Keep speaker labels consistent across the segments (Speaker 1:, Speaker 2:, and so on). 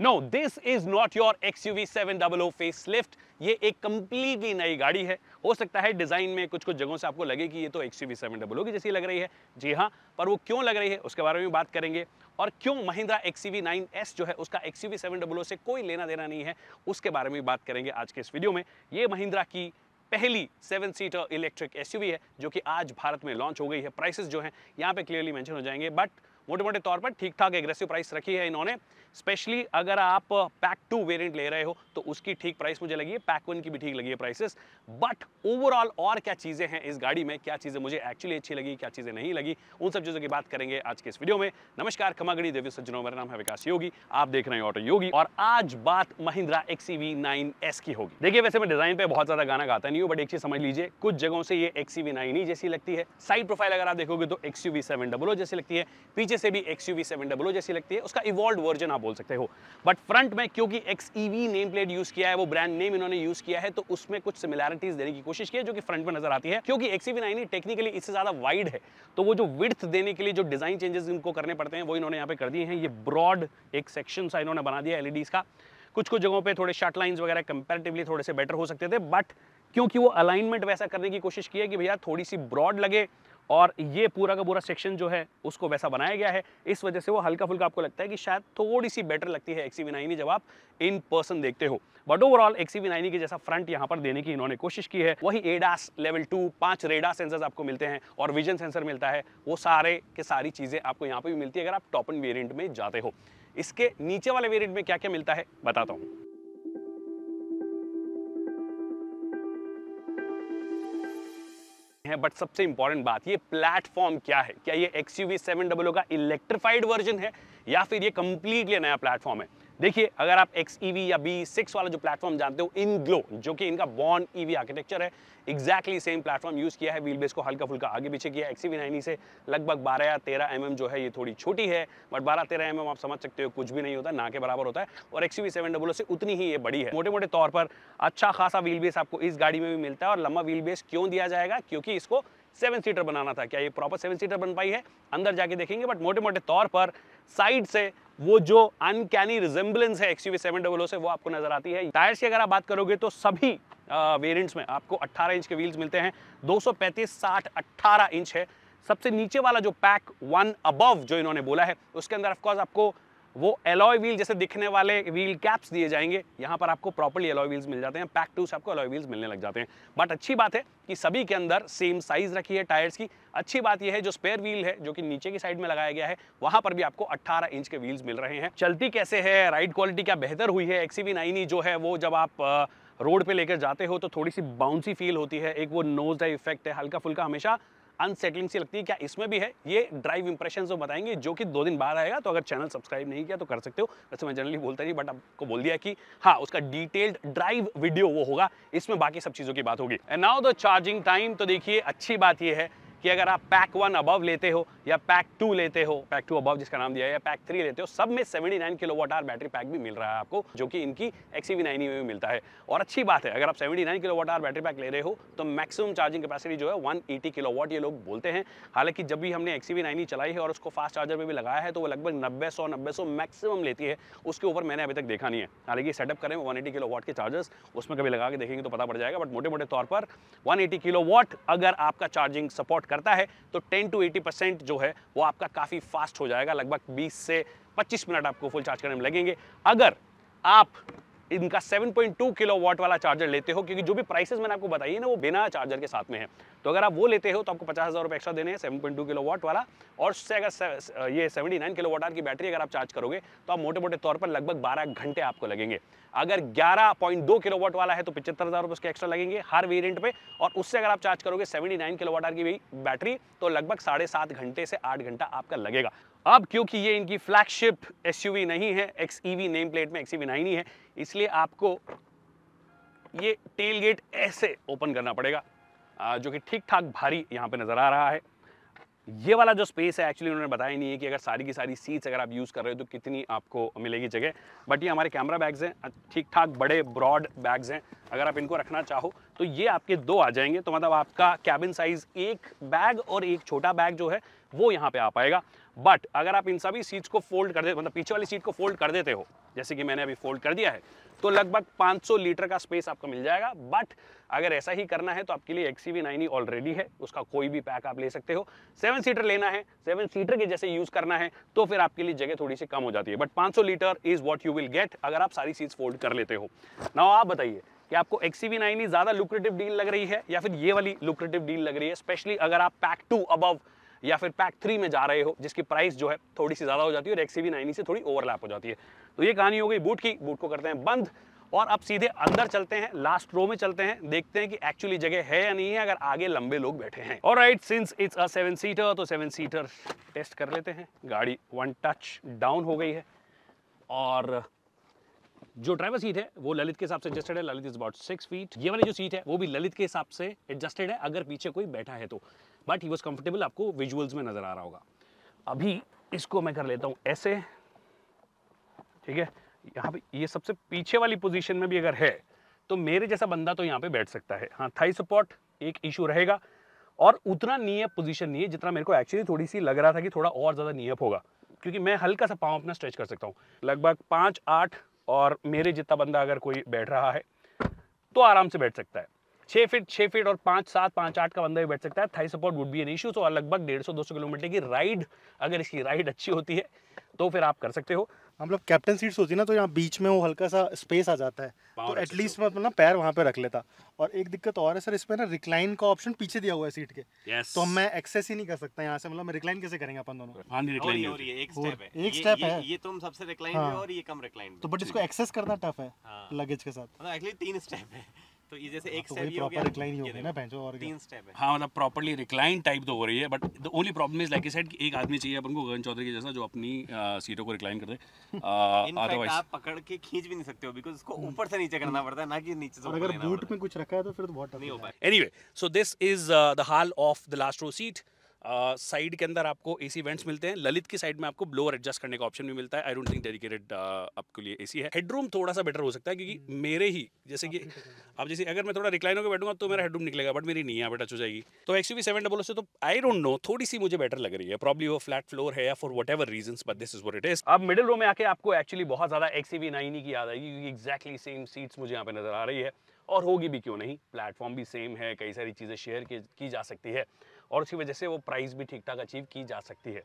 Speaker 1: No this is not your X U V seven double O face lift ये एक completely नई गाड़ी है हो सकता है डिज़ाइन में कुछ कुछ जगहों से आपको लगे कि ये तो X U V seven double O की जैसी लग रही है जी हाँ पर वो क्यों लग रही है उसके बारे में बात करेंगे और क्यों Mahindra X U V nine S जो है उसका X U V seven double O से कोई लेना देना नहीं है उसके बारे में बात करेंगे आज के इस वीडियो में ये महिंद्रा की पहली seven seater electric S U V है जो कि आज भारत में लॉन्च हो गई है प्राइसेस जो है यहाँ पे क्लियरली मैंशन हो जाएंगे बट मोटे मोटे तौर पर ठीक ठाक एग्रेसिव प्राइस रखी है इन्होंने स्पेशली अगर आप पैक टू वेरिएंट ले रहे हो तो उसकी ठीक प्राइस मुझे लगी है पैक वन की भी ठीक लगी है प्राइसेस बट ओवरऑल और क्या चीज़ें हैं इस गाड़ी में क्या चीज़ें मुझे एक्चुअली अच्छी लगी क्या चीज़ें नहीं लगी उन सब चीज़ों की बात करेंगे आज के इस वीडियो में नमस्कार खमागड़ी देवी सज्जनों मेरा नाम है विकास योगी आप देख रहे हैं ऑटो योगी और आज बात महिंद्रा एक्सीवी नाइन एस की होगी देखिए वैसे मैं डिजाइन पे बहुत ज्यादा गाना गाता नहीं हूँ बट एक चीज समझ लीजिए कुछ जगहों से ये एक्सीवी नाइन ही जैसी लगती है साइड प्रोफाइल अगर आप देखोगे तो एक्सीवी सेवन डबल जैसी लगती है पीछे पीछे से भी एक्स यू जैसी लगती है उसका इवॉल्व वर्जन आप बोल सकते हो बट फ्रंट में क्योंकि एक्स नेम प्लेट यूज किया है वो ब्रांड नेम इन्होंने यूज किया है तो उसमें कुछ सिमिलैरिटीज देने की कोशिश की है जो कि फ्रंट में नजर आती है क्योंकि एक्स टेक्निकली e इससे ज्यादा वाइड है तो वो जो विर्थ देने के लिए जो डिजाइन चेंजेस इनको करने पड़ते हैं वो इन्होंने यहाँ पे कर दिए हैं ये ब्रॉड एक सेक्शन सा इन्होंने बना दिया एलईडीज e का कुछ कुछ जगहों पे थोड़े शार्ट लाइंस वगैरह कंपेरेटिवली थोड़े से बेटर हो सकते थे बट क्योंकि वो अलाइनमेंट वैसा करने की कोशिश की है कि भैया थोड़ी सी ब्रॉड लगे और ये पूरा का पूरा सेक्शन जो है उसको वैसा बनाया गया है इस वजह से वो हल्का फुल्का आपको लगता है कि शायद थोड़ी सी बेटर लगती है एक्सी वी जब आप इन पर्सन देखते हो बट ओवरऑल एक्सी वी के जैसा फ्रंट यहाँ पर देने की इन्होंने कोशिश की है वही एडास लेवल टू पांच रेडा सेंसर आपको मिलते हैं और विजन सेंसर मिलता है वो सारे के सारी चीज़ें आपको यहाँ पर भी मिलती है अगर आप टॉपन वेरियंट में जाते हो इसके नीचे वाले वेरियंट में क्या क्या मिलता है बताता हूँ है बट सबसे इंपॉर्टेंट बात ये प्लेटफॉर्म क्या है क्या ये एक्स यू सेवन का इलेक्ट्रिफाइड वर्जन है या फिर ये कंप्लीटली नया प्लेटफॉर्म है देखिए अगर आप एक्स ई e या बी सिक्स वाला जो प्लेटफॉर्म जानते हो इन ग्लो जो कि इनका बॉर्न ई आर्किटेक्चर है एक्जैक्टली सेम प्लेटफॉर्म यूज़ किया है व्हील बेस को हल्का फुल्का आगे पीछे किया एक्सी वी e से लगभग बारह या तेरह एम जो है ये थोड़ी छोटी है बट बारह तेरह एम आप समझ सकते हो कुछ भी नहीं होता ना के बराबर होता है और एक्सी वी सेवन डब्लो से उतनी ही ये बड़ी है मोटे मोटे तौर पर अच्छा खासा व्हील बेस आपको इस गाड़ी में भी मिलता है और लंबा व्हील बेस क्यों दिया जाएगा क्योंकि इसको सेवन सीटर बनाना था क्या ये प्रॉपर सेवन सीटर बन पाई है अंदर जाके देखेंगे बट मोटे मोटे तौर पर साइड से वो जो अनकैनी रिजेंबलेंस है एक्सयूवी सेवन डबल से वो आपको नजर आती है टायर्स की अगर आप बात करोगे तो सभी वेरिएंट्स में आपको 18 इंच के व्हील्स मिलते हैं 235 60 18 इंच है सबसे नीचे वाला जो पैक वन अबव जो इन्होंने बोला है उसके अंदर ऑफकोर्स आपको वो एलॉय व्हील जैसे दिखने वाले व्हील कैप्स दिए जाएंगे यहाँ पर आपको प्रॉपरली एलॉय व्हील्स मिल जाते हैं पैक टू से आपको एलॉय व्हील्स मिलने लग जाते हैं बट अच्छी बात है कि सभी के अंदर सेम साइज रखी है टायर्स की अच्छी बात यह है जो स्पेयर व्हील है जो कि नीचे की साइड में लगाया गया है वहां पर भी आपको 18 इंच के व्हील्स मिल रहे हैं चलती कैसे है राइड क्वालिटी क्या बेहतर हुई है एक्सीवी नाइन जो है वो जब आप रोड पे लेकर जाते हो तो थोड़ी सी बाउंसी फील होती है एक वो नोज का इफेक्ट है हल्का फुल्का हमेशा अनसेटलिंग सी लगती है क्या इसमें भी है ये ड्राइव इंप्रेशन वो बताएंगे जो कि दो दिन बाद आएगा तो अगर चैनल सब्सक्राइब नहीं किया तो कर सकते हो वैसे मैं जनरली बोलता नहीं बट आपको बोल दिया कि हाँ उसका डिटेल्ड ड्राइव वीडियो वो होगा इसमें बाकी सब चीज़ों की बात होगी and now the charging time तो देखिए अच्छी बात यह है कि अगर आप पैक वन अबव लेते हो या पैक टू लेते हो पैक टू अबव जिसका नाम दिया है या पैक थ्री लेते हो सब में 79 nine kilowatt hour battery pack भी मिल रहा है आपको जो कि इनकी एक्सीवी नाइन e e में भी मिलता है और अच्छी बात है अगर आप 79 nine kilowatt hour battery pack ले रहे हो तो मैक्सिमम चार्जिंग कपैसिटी जो है वन एटी किलो वॉट ये लोग बोलते हैं हालांकि जब भी हमने एक्सीवी नाइन e चलाई है और उसको फास्ट चार्जर में भी लगाया है तो वो लगभग नब्बे सौ नब्बे सौ मैक्सिमम लेती है उसके ऊपर मैंने अभी तक देखा नहीं है हालांकि सेटअप करें वन एटी किलो वॉट के चार्जर्स उसमें कभी लगा के देखेंगे तो पता पड़ जाएगा बट मोटे मोटे तौर पर वन एटी किलो वॉट अगर आपका चार्जिंग सपोर्ट करता है तो 10 टू 80 परसेंट जो है वो आपका काफ़ी फास्ट हो जाएगा लगभग 20 से 25 मिनट आपको फुल चार्ज करने में लगेंगे अगर आप इनका 7.2 किलोवाट वाला चार्जर लेते हो क्योंकि जो भी प्राइसेस मैंने आपको बताई है ना वो बिना चार्जर के साथ में है तो अगर आप वो लेते हो तो आपको पचास हज़ार रुपये एक्स्ट्रा देने हैं सेवन 7.2 किलोवाट वाला और उससे अगर ये 79 किलोवाट आर की बैटरी अगर आप चार्ज करोगे तो आप मोटे मोटे तौर पर लगभग बारह घंटे आपको लगेंगे अगर ग्यारह पॉइंट दो किलोवाट वाला है तो पचहत्तर हज़ार रुपये उसके एक्स्ट्रा लगेंगे हर वेरियंट पर और उससे अगर आप चार्ज करोगे सेवेंटी नाइन किलोवाट आर की बैटरी तो लगभग साढ़े घंटे से आठ घंटा आपका लगेगा अब क्योंकि ये इनकी फ्लैगशिप एस नहीं है एक्स ईवी नेम प्लेट में एक्स ईवी e नहीं है इसलिए आपको ये टेल गेट ऐसे ओपन करना पड़ेगा जो कि ठीक ठाक भारी यहाँ पे नज़र आ रहा है ये वाला जो स्पेस है एक्चुअली उन्होंने बताया नहीं है कि अगर सारी की सारी सीट्स अगर आप यूज़ कर रहे हो तो कितनी आपको मिलेगी जगह बट ये हमारे कैमरा बैग्स हैं ठीक ठाक बड़े ब्रॉड बैग्स हैं अगर आप इनको रखना चाहो तो ये आपके दो आ जाएंगे तो मतलब आपका कैबिन साइज एक बैग और एक छोटा बैग जो है वो यहाँ पे आ पाएगा बट अगर आप इन सभी सीट्स को फोल्ड कर देते मतलब पीछे वाली सीट को फोल्ड कर देते हो जैसे कि मैंने अभी फोल्ड कर दिया है तो लगभग 500 लीटर का स्पेस आपको मिल जाएगा बट अगर ऐसा ही करना है तो आपके लिए एक्सी वी नाइनी ऑलरेडी है उसका कोई भी पैक आप ले सकते हो सेवन सीटर लेना है सेवन सीटर के जैसे यूज़ करना है तो फिर आपके लिए जगह थोड़ी सी कम हो जाती है but 500 litre is what you will get अगर आप सारी सीट्स फोल्ड कर लेते हो ना आप बताइए कि आपको एक्सीवी नाइन ही ज़्यादा लुक्रेटिव डील लग रही है या फिर ये वाली लुक्रेटिव डील लग रही है स्पेशली अगर आप पैक टू अबव या फिर पैक थ्री में जा रहे हो जिसकी प्राइस जो है थोड़ी सी ज़्यादा हो जाती है और एक्सीवी नाइन से थोड़ी ओवरलैप हो जाती है तो ये कहानी हो गई बूट की बूट को करते हैं बंद और अब सीधे अंदर चलते हैं लास्ट रो में चलते हैं देखते हैं कि एक्चुअली जगह है या नहीं है अगर आगे लंबे लोग बैठे हैं और right since it's a seven seater तो सेवन सीटर टेस्ट कर लेते हैं गाड़ी वन टच डाउन हो गई है और जो ड्राइवर सीट है वो ललित के हिसाब से एडजस्टेड है Lalit is about six feet ये वाली जो सीट है वो भी ललित के हिसाब से एडजस्टेड है अगर पीछे कोई बैठा है तो बट ही वॉज कंफर्टेबल आपको विजुअल्स में नजर आ रहा होगा अभी इसको मैं कर लेता हूँ ऐसे ठीक है यहाँ पे ये सबसे पीछे वाली पोजीशन में भी अगर है तो मेरे जैसा बंदा तो यहाँ पे बैठ सकता है हाँ थाई सपोर्ट एक इशू रहेगा और उतना नीयप पोजीशन नहीं है जितना मेरे को एक्चुअली थोड़ी सी लग रहा था कि थोड़ा और ज़्यादा नीयप होगा क्योंकि मैं हल्का सा पाँव अपना स्ट्रेच कर सकता हूँ लगभग पाँच आठ और मेरे जितना बंदा अगर कोई बैठ रहा है तो आराम से बैठ सकता है छः फीट छः फीट और पाँच सात पाँच आठ का बंदा भी बैठ सकता है thigh support would be an issue तो लगभग डेढ़ सौ दो सौ किलोमीटर की राइड अगर इसकी राइड अच्छी होती है तो फिर आप कर सकते हो मतलब कैप्टन सीट्स होती ना तो यहाँ बीच में वो हल्का सा स्पेस आ जाता है तो एटलीस्ट मैं अपना पैर वहाँ पे रख लेता और एक दिक्कत और है सर इसमें ना रिक्लाइन का ऑप्शन पीछे दिया हुआ है सीट के yes. तो मैं एक्सेस ही नहीं कर सकता यहाँ से मतलब मैं रिक्लाइन कैसे करेंगे अपन दोनों हाँ रिक्लाइन और ये एक स्टेप है एक स्टेप है ये तुम तो सबसे रिक्लाइन हाँ। और ये कम रिक्लाइन तो बट इसको एक्सेस करना टफ है लगेज हाँ। के साथ एक्चुअली मतलब तीन स्टेप है तो ये जैसे हाँ, एक स्टेप तो हो गया रिक्लाइन हो गया ना बेंच और तीन स्टेप है हां मतलब प्रॉपर्ली रिक्लाइन टाइप तो हो रही है but the only problem is like I said एक आदमी चाहिए अपन को गगन चौधरी के जैसा जो अपनी सीटों को रिक्लाइन कर दे अदरवाइज आप पकड़ के खींच भी नहीं सकते हो बिकॉज़ हम्म। ऊपर से नीचे करना पड़ता है ना कि नीचे से अगर बूट में कुछ रखा है तो फिर तो बहुत नहीं हो पाएगा anyway so this is the hall of the last row seat side के अंदर आपको एसी वेंट्स मिलते हैं ललित की साइड में आपको ब्लोअर एडजस्ट करने का ऑप्शन भी मिलता है आई डोंट थिंक डेडिकेटेड आपके लिए एसी है हेडरूम थोड़ा सा बेटर हो सकता है क्योंकि हम्म। मेरे ही जैसे कि तो आप जैसे अगर मैं थोड़ा रिक्लाइन होकर बैठूंगा तो मेरा हेडरूम हम्म। निकलेगा बट मेरी नहीं यहाँ पे टच हो जाएगी तो एक्सयूवी सेवन डबल से तो आई डोंट नो थोड़ी सी मुझे बेटर लग रही है प्रॉब्ली वो फ्लैट फ्लोर है या for whatever reason but this is वो इट इज अब मिडिल रो में आके आपको एक्चुअली बहुत ज्यादा एक्सीवी नाइन की याद आएगी क्योंकि एक्जैक्टली सेम सीट्स मुझे यहाँ पे नजर आ रही है और होगी भी क्यों नहीं प्लेटफॉर्म भी सेम है कई सारी चीज़ें शेयर की जा सकती है और उसकी वजह से वो प्राइस भी ठीक ठाक अचीव की जा सकती है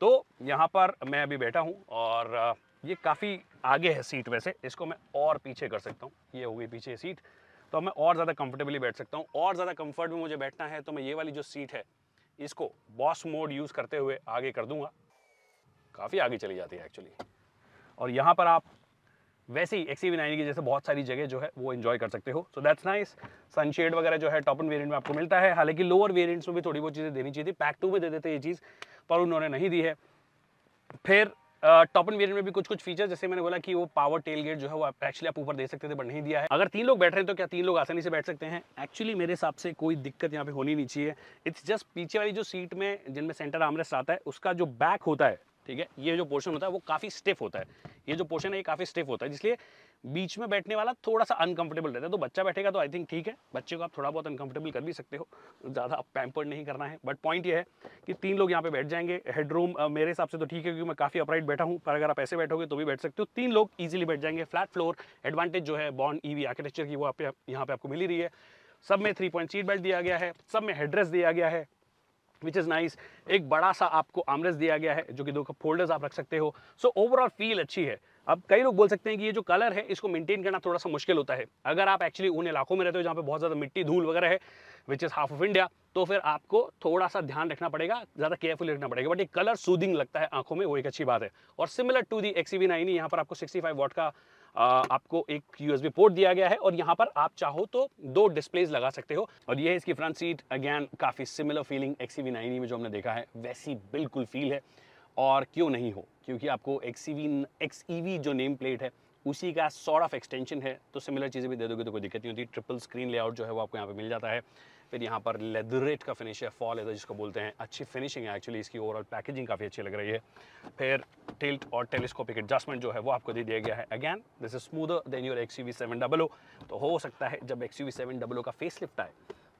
Speaker 1: तो यहाँ पर मैं अभी बैठा हूँ और ये काफ़ी आगे है सीट वैसे इसको मैं और पीछे कर सकता हूँ ये हुई पीछे सीट तो मैं और ज़्यादा कंफर्टेबली बैठ सकता हूँ और ज़्यादा कंफर्ट में मुझे बैठना है तो मैं ये वाली जो सीट है इसको बॉस मोड यूज़ करते हुए आगे कर दूंगा काफ़ी आगे चली जाती है एक्चुअली और यहाँ पर आप वैसे ही नाइन की जैसे बहुत सारी जगह जो है वो इन्जॉय कर सकते हो सो दैट्स नाइस सनशेड वगैरह जो है टॉप एंड वेरियंट में आपको मिलता है हालांकि लोअर वेरियंट्स में भी थोड़ी बहुत चीज़ें देनी चाहिए थी पैक टू में दे देते ये चीज़ पर उन्होंने नहीं दी है फिर टॉप एंड वेरियंट में भी कुछ कुछ फीचर जैसे मैंने बोला कि वो पावर टेल गेट जो है वो एक्चुअली आप ऊपर दे सकते थे बट नहीं दिया है अगर तीन लोग बैठ रहे हैं तो क्या तीन लोग आसानी से बैठ सकते हैं एक्चुअली मेरे हिसाब से कोई दिक्कत यहाँ पे होनी नहीं चाहिए इट्स जस्ट पीछे वाली जो सीट में जिनमें सेंटर आमरेस्ट आता है उसका जो बैक होता है ठीक है ये जो पोर्शन होता है वो काफ़ी स्टिफ होता है ये जो पोर्शन है ये काफ़ी स्टिफ होता है जिसलिए बीच में बैठने वाला थोड़ा सा अनकंफर्टेबल रहता है तो बच्चा बैठेगा तो आई थिंक ठीक है बच्चे को आप थोड़ा बहुत अनकंफर्टेबल कर भी सकते हो ज़्यादा आप पैम्पर्ड नहीं करना है बट पॉइंट ये है कि तीन लोग यहाँ पे बैठ जाएंगे हेड रूम मेरे हिसाब से तो ठीक है क्योंकि मैं काफ़ी अपराइट बैठा हूँ पर अगर आप ऐसे बैठोगे तो भी बैठ सकते हो तीन लोग ईजिली बैठ जाएंगे फ्लैट फ्लोर एडवांटेज जो है बॉन्ड ई आर्किटेक्चर की वो आप यहाँ पे आपको मिली रही है सब में थ्री पॉइंट सीट बेल्ट दिया गया है सब में हेड्रेस दिया गया है विच इज़ नाइस एक बड़ा सा आपको आमरेस दिया गया है जो कि दो कप फोल्डर्स आप रख सकते हो सो ओवरऑल फील अच्छी है अब कई लोग बोल सकते हैं कि ये जो कलर है इसको मेंटेन करना थोड़ा सा मुश्किल होता है अगर आप एक्चुअली उन इलाकों में रहते हो जहाँ पे बहुत ज़्यादा मिट्टी धूल वगैरह है which is half of India तो फिर आपको थोड़ा सा ध्यान रखना पड़ेगा ज़्यादा केयरफुल रखना पड़ेगा बट ये कलर सूदिंग लगता है आंखों में वो एक अच्छी बात है और similar to the X U V nine पर आपको सिक्सटी फाइव का आपको एक यूएसबी पोर्ट दिया गया है और यहाँ पर आप चाहो तो दो डिस्प्लेज लगा सकते हो और ये है इसकी फ्रंट सीट अगैन काफ़ी similar feeling X U V nine में जो हमने देखा है वैसी बिल्कुल फील है और क्यों नहीं हो क्योंकि आपको एक्सी वी एक्स जो नेम प्लेट है उसी का सॉर्ट ऑफ एक्सटेंशन है तो सिमिलर चीज़ें भी दे दोगे तो कोई दिक्कत नहीं होती ट्रिपल स्क्रीन लेआउट जो है वो आपको यहाँ पे मिल जाता है फिर यहाँ पर लेदरेट का फिनिश है फॉल लेदर तो जिसको बोलते हैं अच्छी फिनिशिंग है एक्चुअली इसकी ओवरऑल पैकेजिंग काफ़ी अच्छी लग रही है फिर टिल्ट और टेलीस्कोपिक एडजस्टमेंट जो है वो आपको दे दिया गया है again this is smoother than your X U seven double तो हो सकता है जब एक्स यू सेवन डबल का फेस लिफ्ट आए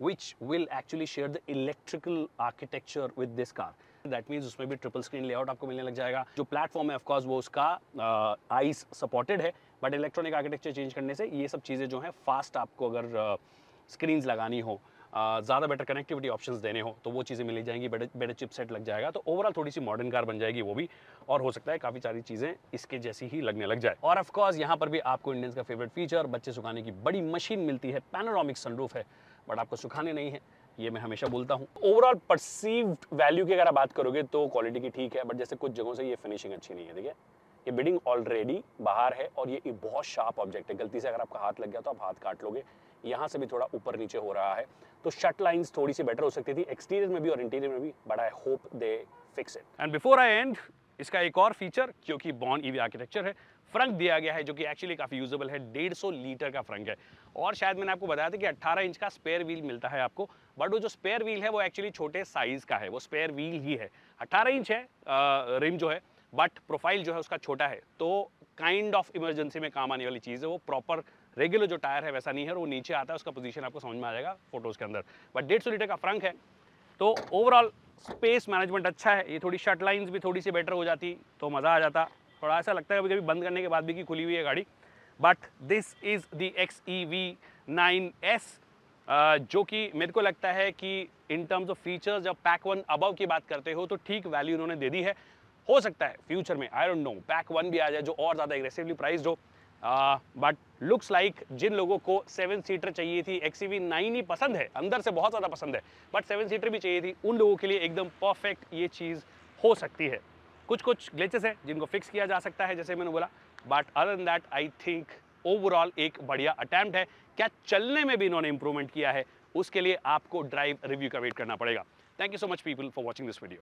Speaker 1: which will actually share the electrical architecture with this car that means उसमें भी ट्रिपल स्क्रीन लेआउट आपको मिलने लग जाएगा जो प्लेटफॉर्म है ऑफकोर्स वो उसका आइस uh, सपोर्टेड है बट इलेक्ट्रॉनिक आर्किटेक्चर चेंज करने से ये सब चीज़ें जो हैं फास्ट आपको अगर स्क्रीन्स uh, लगानी हो ज़्यादा बेटर कनेक्टिविटी ऑप्शन देने हो तो वो चीज़ें मिली जाएंगी बेटर चिपसेट लग जाएगा तो ओवरऑल थोड़ी सी मॉडर्न कार बन जाएगी वो भी और हो सकता है काफ़ी सारी चीज़ें इसके जैसी ही लगने लग जाए और ऑफकोर्स यहाँ पर भी आपको इंडियंस का फेवरेट फीचर बच्चे सुखाने की बड़ी मशीन मिलती है पैनोरामिक सनरूफ है बट आपको सुखाने नहीं है ये मैं हमेशा बोलता हूँ ओवरऑल परसीव्ड वैल्यू की अगर आप बात करोगे तो क्वालिटी की ठीक है बट जैसे कुछ जगहों से ये फिनिशिंग अच्छी नहीं है देखिए ये बिडिंग ऑलरेडी बाहर है और ये बहुत शार्प ऑब्जेक्ट है गलती से अगर आपका हाथ लग गया तो आप हाथ काट लोगे यहाँ से भी थोड़ा ऊपर नीचे हो रहा है तो शट लाइंस थोड़ी सी बेटर हो सकती थी एक्सटीरियर में भी और इंटीरियर में भी but I hope they fix it and before I end इसका एक और फीचर क्योंकि बॉन ईवी आर्किटेक्चर है फ्रंक दिया गया है जो कि एक्चुअली काफ़ी यूजेबल है डेढ़ सौ लीटर का फ्रंक है और शायद मैंने आपको बताया था कि अट्ठारह इंच का स्पेयर व्हील मिलता है आपको बट वो जो स्पेयर व्हील है वो एक्चुअली छोटे साइज़ का है वो स्पेयर व्हील ही है अट्ठारह इंच है आ, रिम जो है बट प्रोफाइल जो है उसका छोटा है तो काइंड ऑफ इमरजेंसी में काम आने वाली चीज़ है वो प्रॉपर रेगुलर जो टायर है वैसा नहीं है वो नीचे आता है उसका पोजीशन आपको समझ में आ जाएगा फोटोज़ के अंदर बट डेढ़ सौ लीटर का फ्रंक है तो ओवरऑल स्पेस मैनेजमेंट अच्छा है ये थोड़ी शर्ट लाइन्स भी थोड़ी सी बेटर हो जाती तो मज़ा आ जाता थोड़ा ऐसा लगता है कभी कभी बंद करने के बाद भी कि खुली हुई है गाड़ी but this is the X E V nine S जो कि मेरे को लगता है कि इन टर्म्स ऑफ फीचर्स जब पैक वन अबव की बात करते हो तो ठीक वैल्यू इन्होंने दे दी है हो सकता है फ्यूचर में I don't know pack one भी आ जाए जो और ज़्यादा एग्रेसिवली प्राइज हो बट लुक्स लाइक जिन लोगों को सेवन सीटर चाहिए थी एक्सीवी नाइन ही पसंद है अंदर से बहुत ज़्यादा पसंद है बट सेवन सीटर भी चाहिए थी उन लोगों के लिए एकदम परफेक्ट ये चीज़ हो सकती है कुछ कुछ ग्लेचेस हैं जिनको फिक्स किया जा सकता है जैसे मैंने बोला but other that I think overall एक बढ़िया अटैम्प्ट है क्या चलने में भी इन्होंने इंप्रूवमेंट किया है उसके लिए आपको ड्राइव रिव्यू का वेट करना पड़ेगा thank you so much people for watching this video